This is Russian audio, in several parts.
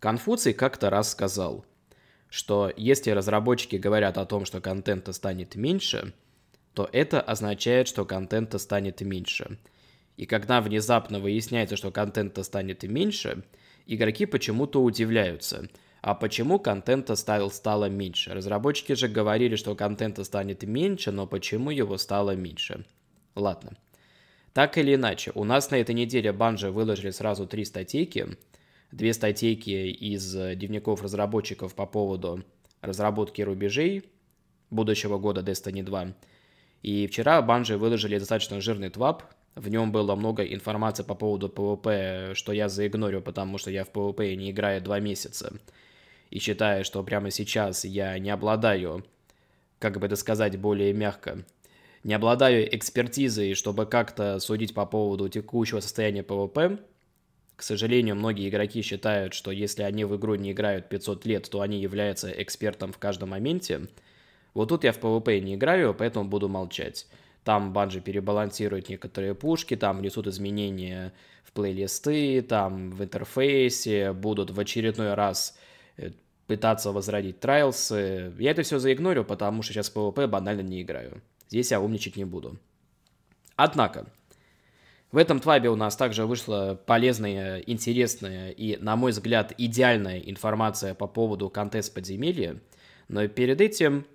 Конфуций как-то раз сказал, что если разработчики говорят о том, что контента станет меньше, то это означает, что контента станет меньше. И когда внезапно выясняется, что контента станет меньше, игроки почему-то удивляются. А почему контента стал, стало меньше? Разработчики же говорили, что контента станет меньше, но почему его стало меньше? Ладно. Так или иначе, у нас на этой неделе банжи выложили сразу три статейки, две статейки из э, дневников разработчиков по поводу разработки рубежей будущего года Destiny 2. И вчера банжи выложили достаточно жирный твап. В нем было много информации по поводу PvP, что я заигнорю, потому что я в PvP не играю два месяца. И считаю, что прямо сейчас я не обладаю, как бы это сказать более мягко, не обладаю экспертизой, чтобы как-то судить по поводу текущего состояния ПВП, к сожалению, многие игроки считают, что если они в игру не играют 500 лет, то они являются экспертом в каждом моменте. Вот тут я в PvP не играю, поэтому буду молчать. Там банжи перебалансируют некоторые пушки, там внесут изменения в плейлисты, там в интерфейсе, будут в очередной раз э, пытаться возродить трайлсы. Я это все заигнорю, потому что сейчас в PvP банально не играю. Здесь я умничать не буду. Однако, в этом твабе у нас также вышла полезная, интересная и, на мой взгляд, идеальная информация по поводу контест подземелья. Но перед этим...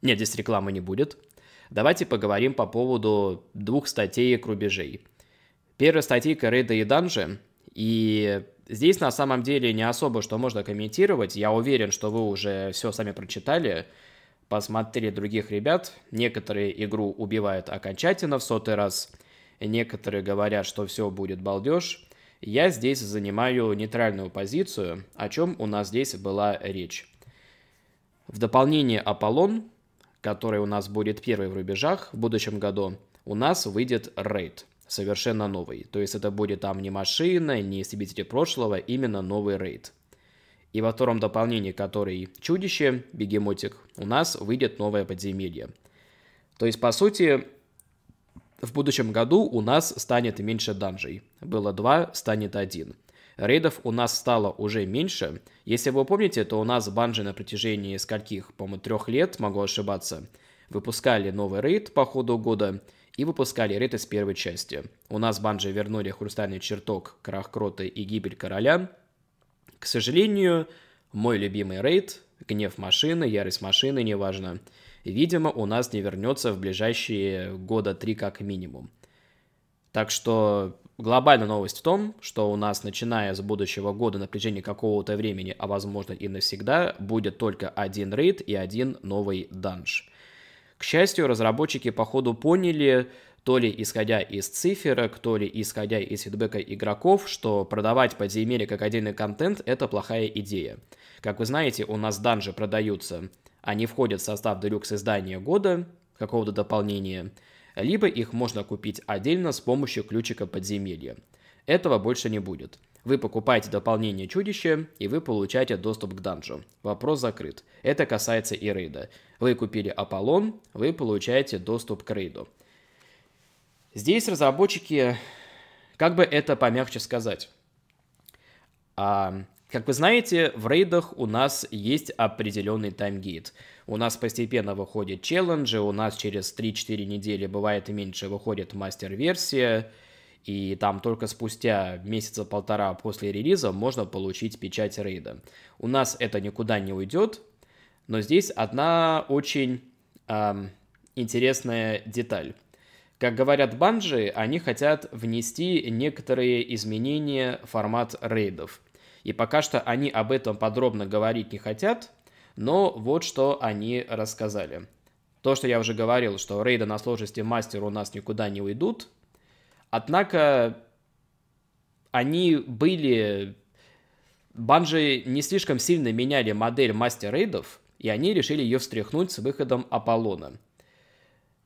Нет, здесь рекламы не будет. Давайте поговорим по поводу двух статей рубежей. Первая статейка Рейда и Данжи, и здесь на самом деле не особо что можно комментировать. Я уверен, что вы уже все сами прочитали, посмотрели других ребят. Некоторые игру убивают окончательно в сотый раз – некоторые говорят, что все будет балдеж, я здесь занимаю нейтральную позицию, о чем у нас здесь была речь. В дополнение Аполлон, который у нас будет первый в рубежах в будущем году, у нас выйдет рейд, совершенно новый. То есть это будет там не машина, не истребители прошлого, именно новый рейд. И во втором дополнении, который чудище, бегемотик, у нас выйдет новое подземелье. То есть, по сути, в будущем году у нас станет меньше данжей. Было два, станет один. Рейдов у нас стало уже меньше. Если вы помните, то у нас банжи на протяжении скольких, по-моему, трех лет, могу ошибаться, выпускали новый рейд по ходу года и выпускали рейд из первой части. У нас банжи вернули хрустальный чертог, крах крота и гибель короля. К сожалению, мой любимый рейд, гнев машины, ярость машины, неважно, видимо, у нас не вернется в ближайшие года три как минимум. Так что глобальная новость в том, что у нас, начиная с будущего года на протяжении какого-то времени, а возможно и навсегда, будет только один рейд и один новый данж. К счастью, разработчики походу поняли, то ли исходя из циферок, то ли исходя из фидбэка игроков, что продавать подземелье как отдельный контент – это плохая идея. Как вы знаете, у нас данжи продаются они входят в состав делюкс издания года, какого-то дополнения, либо их можно купить отдельно с помощью ключика подземелья. Этого больше не будет. Вы покупаете дополнение чудища и вы получаете доступ к данжу. Вопрос закрыт. Это касается и рейда. Вы купили Аполлон, вы получаете доступ к рейду. Здесь разработчики, как бы это помягче сказать, а, как вы знаете, в рейдах у нас есть определенный таймгейт. У нас постепенно выходят челленджи, у нас через 3-4 недели, бывает и меньше, выходит мастер-версия, и там только спустя месяца-полтора после релиза можно получить печать рейда. У нас это никуда не уйдет, но здесь одна очень эм, интересная деталь. Как говорят банжи, они хотят внести некоторые изменения в формат рейдов – и пока что они об этом подробно говорить не хотят, но вот что они рассказали. То, что я уже говорил, что рейды на сложности мастера у нас никуда не уйдут. Однако они были... Банжи не слишком сильно меняли модель мастер рейдов, и они решили ее встряхнуть с выходом Аполлона.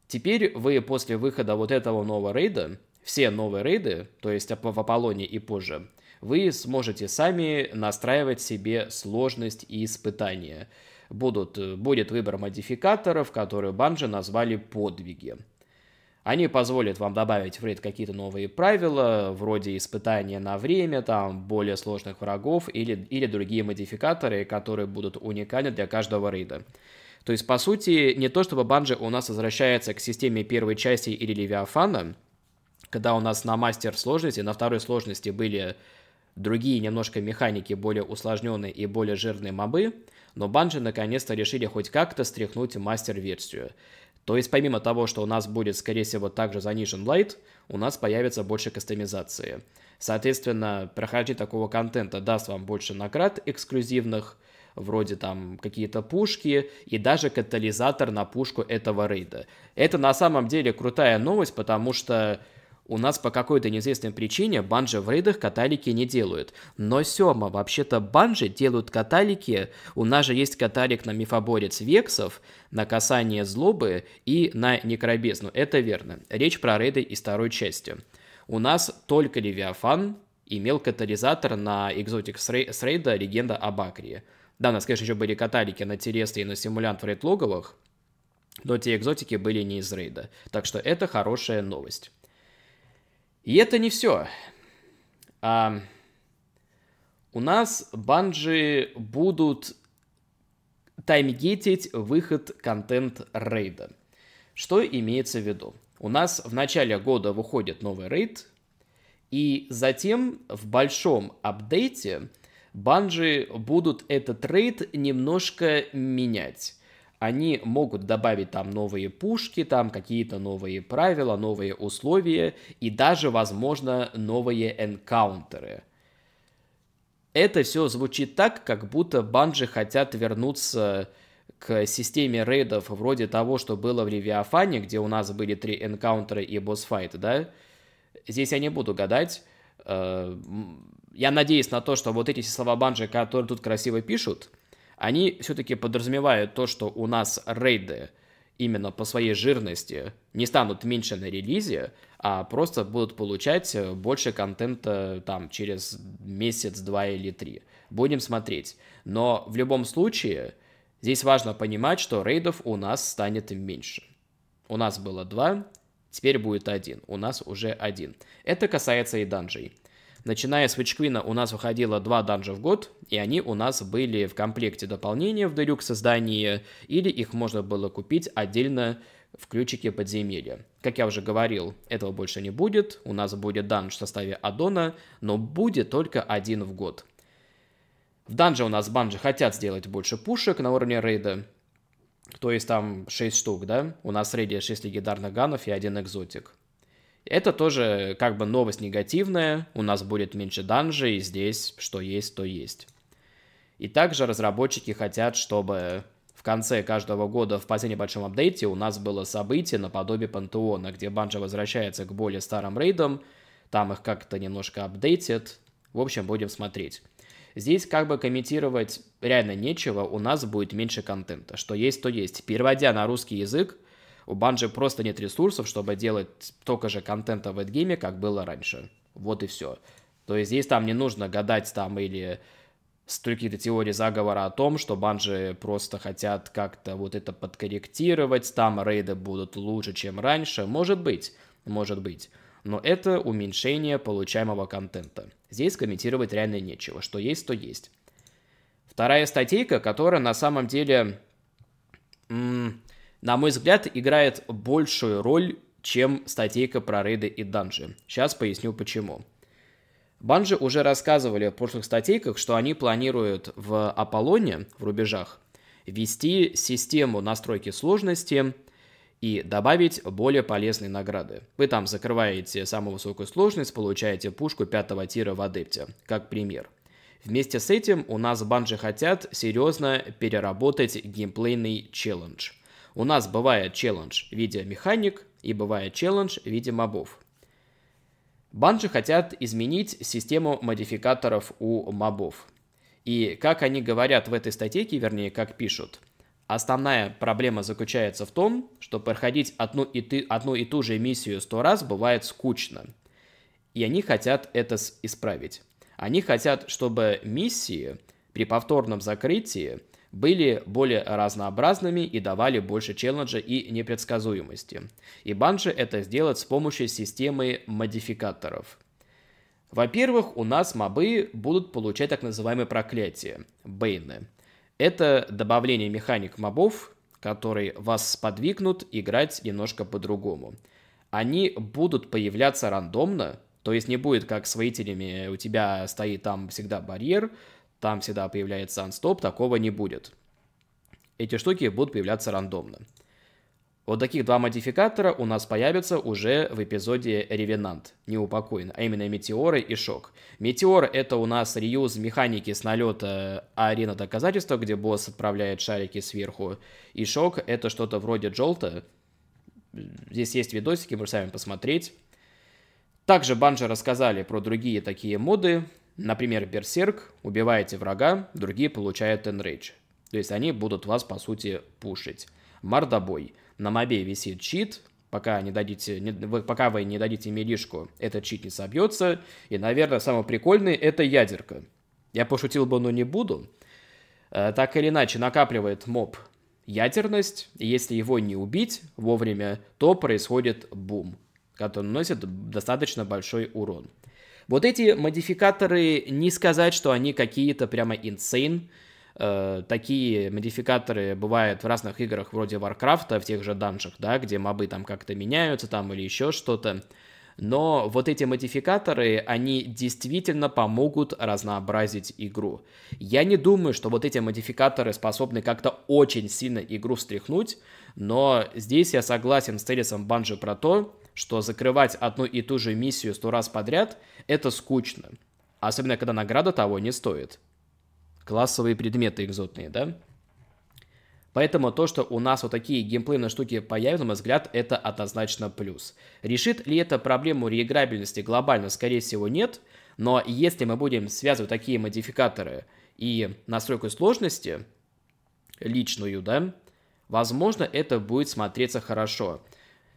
Теперь вы после выхода вот этого нового рейда, все новые рейды, то есть в Аполлоне и позже, вы сможете сами настраивать себе сложность и испытания. Будут, э, будет выбор модификаторов, которые банжи назвали подвиги. Они позволят вам добавить в рейд какие-то новые правила, вроде испытания на время, там, более сложных врагов или, или другие модификаторы, которые будут уникальны для каждого рейда. То есть, по сути, не то чтобы банжи у нас возвращается к системе первой части или Левиафана, когда у нас на мастер сложности, на второй сложности были другие немножко механики более усложненные и более жирные мобы, но банжи наконец-то решили хоть как-то стряхнуть мастер-версию. То есть помимо того, что у нас будет, скорее всего, также занижен лайт, у нас появится больше кастомизации. Соответственно, прохождение такого контента даст вам больше наград эксклюзивных, вроде там какие-то пушки и даже катализатор на пушку этого рейда. Это на самом деле крутая новость, потому что у нас по какой-то неизвестной причине банжи в рейдах каталики не делают. Но, Сёма, вообще-то банжи делают каталики. У нас же есть каталик на мифоборец Вексов, на касание злобы и на некробезну. Это верно. Речь про рейды из второй части. У нас только Левиафан имел катализатор на экзотик с рейда «Легенда об Бакрии». Да, у нас, конечно, еще были каталики на Тересте и на симулянт в рейд-логовых, но те экзотики были не из рейда. Так что это хорошая новость. И это не все. А, у нас банжи будут таймгетить выход контент-рейда. Что имеется в виду? У нас в начале года выходит новый рейд, и затем в большом апдейте банжи будут этот рейд немножко менять они могут добавить там новые пушки, там какие-то новые правила, новые условия и даже, возможно, новые энкаунтеры. Это все звучит так, как будто банжи хотят вернуться к системе рейдов вроде того, что было в Левиафане, где у нас были три энкаунтера и босс-файт, да? Здесь я не буду гадать. Э, я надеюсь на то, что вот эти слова банжи, которые тут красиво пишут – они все-таки подразумевают то, что у нас рейды именно по своей жирности не станут меньше на релизе, а просто будут получать э, больше контента там через месяц, два или три. Будем смотреть. Но в любом случае, здесь важно понимать, что рейдов у нас станет меньше. У нас было два, теперь будет один. У нас уже один. Это касается и данжей. Начиная с Вичквина у нас выходило два данжа в год, и они у нас были в комплекте дополнения в Deluxe издании, или их можно было купить отдельно в ключике подземелья. Как я уже говорил, этого больше не будет, у нас будет данж в составе аддона, но будет только один в год. В данже у нас банжи хотят сделать больше пушек на уровне рейда, то есть там 6 штук, да? У нас среди 6 легендарных ганов и один экзотик. Это тоже как бы новость негативная, у нас будет меньше данжей, и здесь что есть, то есть. И также разработчики хотят, чтобы в конце каждого года в последнем большом апдейте у нас было событие наподобие Пантеона, где Банжа возвращается к более старым рейдам, там их как-то немножко апдейтит. В общем, будем смотреть. Здесь как бы комментировать реально нечего, у нас будет меньше контента. Что есть, то есть. Переводя на русский язык, у Банжи просто нет ресурсов, чтобы делать столько же контента в эдгейме, как было раньше. Вот и все. То есть здесь там не нужно гадать там или столько то теории заговора о том, что банжи просто хотят как-то вот это подкорректировать, там рейды будут лучше, чем раньше. Может быть, может быть. Но это уменьшение получаемого контента. Здесь комментировать реально нечего. Что есть, то есть. Вторая статейка, которая на самом деле на мой взгляд, играет большую роль, чем статейка про рейды и данжи. Сейчас поясню почему. Банжи уже рассказывали в прошлых статейках, что они планируют в Аполлоне, в рубежах, ввести систему настройки сложности и добавить более полезные награды. Вы там закрываете самую высокую сложность, получаете пушку пятого тира в адепте, как пример. Вместе с этим у нас банжи хотят серьезно переработать геймплейный челлендж – у нас бывает челлендж в виде механик и бывает челлендж в виде мобов. Банжи хотят изменить систему модификаторов у мобов. И как они говорят в этой статейке, вернее, как пишут, основная проблема заключается в том, что проходить одну и, ты, одну и ту же миссию сто раз бывает скучно. И они хотят это исправить. Они хотят, чтобы миссии при повторном закрытии были более разнообразными и давали больше челленджа и непредсказуемости. И банджи это сделать с помощью системы модификаторов. Во-первых, у нас мобы будут получать так называемые проклятия, бейны. Это добавление механик мобов, которые вас сподвигнут играть немножко по-другому. Они будут появляться рандомно, то есть не будет как с воителями, у тебя стоит там всегда барьер, там всегда появляется анстоп, такого не будет. Эти штуки будут появляться рандомно. Вот таких два модификатора у нас появятся уже в эпизоде Ревенант, неупокоен, а именно Метеоры и Шок. Метеор — это у нас реюз механики с налета Арена Доказательства, где босс отправляет шарики сверху, и Шок — это что-то вроде Джолта. Здесь есть видосики, можете сами посмотреть. Также банжи рассказали про другие такие моды, Например, берсерк, убиваете врага, другие получают энрейдж. То есть они будут вас, по сути, пушить. Мордобой. На мобе висит чит, пока, не дадите, не, вы, пока вы не дадите милишку, этот чит не собьется. И, наверное, самый прикольный это ядерка. Я пошутил бы, но не буду. Э, так или иначе, накапливает моб ядерность, и если его не убить вовремя, то происходит бум, который наносит достаточно большой урон. Вот эти модификаторы, не сказать, что они какие-то прямо insane. Э, такие модификаторы бывают в разных играх вроде Варкрафта, в тех же данжах, да, где мобы там как-то меняются там или еще что-то. Но вот эти модификаторы, они действительно помогут разнообразить игру. Я не думаю, что вот эти модификаторы способны как-то очень сильно игру встряхнуть, но здесь я согласен с Телесом Банжи про то, что закрывать одну и ту же миссию сто раз подряд – это скучно. Особенно, когда награда того не стоит. Классовые предметы экзотные, да? Поэтому то, что у нас вот такие геймплейные штуки появятся, на мой взгляд, это однозначно плюс. Решит ли это проблему реиграбельности глобально? Скорее всего, нет. Но если мы будем связывать такие модификаторы и настройку сложности, личную, да, возможно, это будет смотреться хорошо.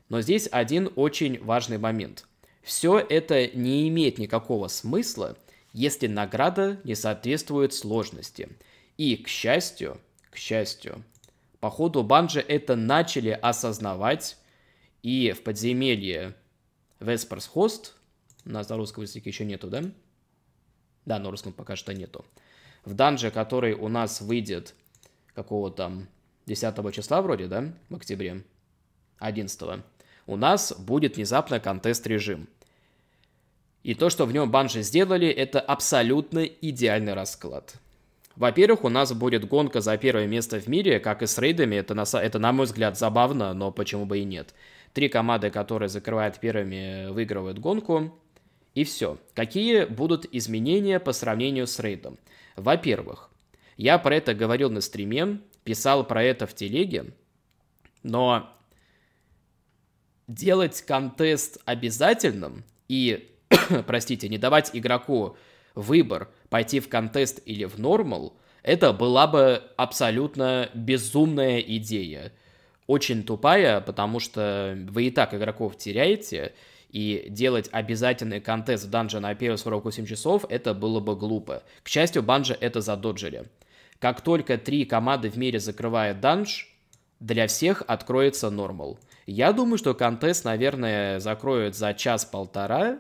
Но здесь один очень важный момент. Все это не имеет никакого смысла, если награда не соответствует сложности. И, к счастью, к счастью, по ходу банжи это начали осознавать, и в подземелье Весперс Хост, у нас на русском языке еще нету, да? Да, на русском пока что нету. В данже, который у нас выйдет какого там 10 числа вроде, да, в октябре, 11 у нас будет внезапно контест-режим. И то, что в нем банжи сделали, это абсолютно идеальный расклад. Во-первых, у нас будет гонка за первое место в мире, как и с рейдами, это на, это, на мой взгляд, забавно, но почему бы и нет. Три команды, которые закрывают первыми, выигрывают гонку. И все. Какие будут изменения по сравнению с рейдом? Во-первых, я про это говорил на стриме, писал про это в телеге, но делать контест обязательным и, простите, не давать игроку выбор пойти в контест или в нормал, это была бы абсолютно безумная идея. Очень тупая, потому что вы и так игроков теряете, и делать обязательный контест в данже на первые 48 часов, это было бы глупо. К счастью, банжи это задоджили. Как только три команды в мире закрывают данж, для всех откроется нормал. Я думаю, что контест, наверное, закроют за час-полтора,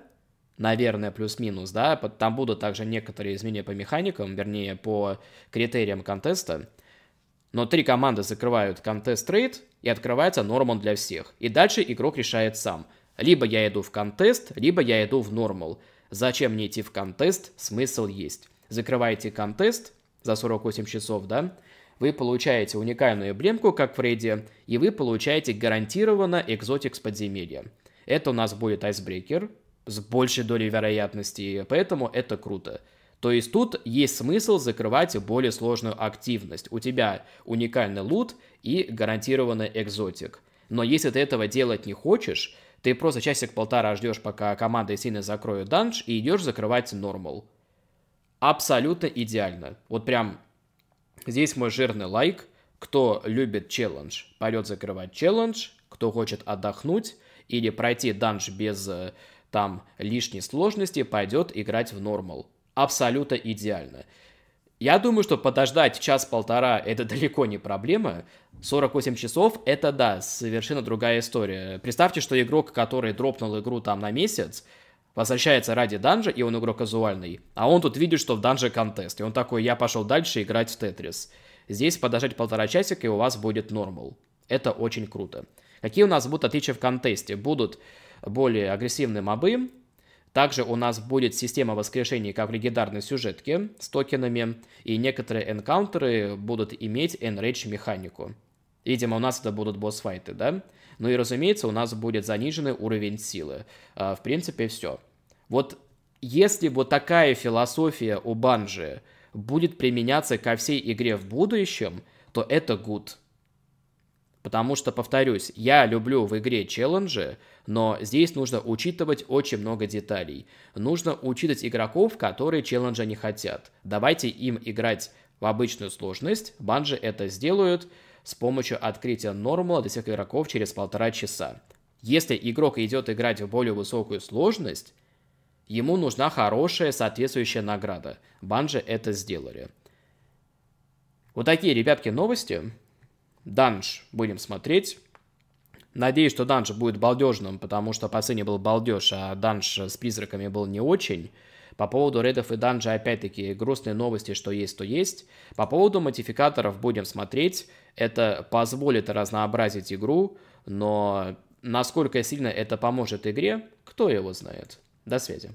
наверное, плюс-минус, да, там будут также некоторые изменения по механикам, вернее, по критериям контеста, но три команды закрывают контест-трейд, и открывается нормал для всех. И дальше игрок решает сам. Либо я иду в контест, либо я иду в нормал. Зачем мне идти в контест? Смысл есть. Закрываете контест за 48 часов, да? Вы получаете уникальную эмблемку, как Фредди, и вы получаете гарантированно экзотик с подземелья. Это у нас будет айсбрекер с большей долей вероятности, поэтому это круто. То есть тут есть смысл закрывать более сложную активность. У тебя уникальный лут и гарантированный экзотик. Но если ты этого делать не хочешь, ты просто часик-полтора ждешь, пока команда сильно закроет данж, и идешь закрывать нормал. Абсолютно идеально. Вот прям Здесь мой жирный лайк. Кто любит челлендж, пойдет закрывать челлендж. Кто хочет отдохнуть или пройти данж без э, там лишней сложности, пойдет играть в нормал. Абсолютно идеально. Я думаю, что подождать час-полтора – это далеко не проблема. 48 часов – это, да, совершенно другая история. Представьте, что игрок, который дропнул игру там на месяц – возвращается ради данжа, и он игрок казуальный, а он тут видит, что в данже контест, и он такой, я пошел дальше играть в Тетрис. Здесь подождать полтора часика, и у вас будет нормал. Это очень круто. Какие у нас будут отличия в контесте? Будут более агрессивные мобы, также у нас будет система воскрешения, как в легендарной сюжетке, с токенами, и некоторые энкаунтеры будут иметь Enrage механику. Видимо, у нас это будут босс-файты, да? Ну и, разумеется, у нас будет заниженный уровень силы. А, в принципе, все. Вот если вот такая философия у банжи будет применяться ко всей игре в будущем, то это good. Потому что, повторюсь, я люблю в игре челленджи, но здесь нужно учитывать очень много деталей. Нужно учитывать игроков, которые челленджа не хотят. Давайте им играть в обычную сложность, банжи это сделают, с помощью открытия нормала для всех игроков через полтора часа. Если игрок идет играть в более высокую сложность, ему нужна хорошая соответствующая награда. Банжи это сделали. Вот такие, ребятки, новости. Данж будем смотреть. Надеюсь, что данж будет балдежным, потому что последний был балдеж, а данж с призраками был не очень. По поводу рейдов и данжа, опять-таки, грустные новости, что есть, то есть. По поводу модификаторов будем смотреть. Это позволит разнообразить игру, но насколько сильно это поможет игре, кто его знает. До связи.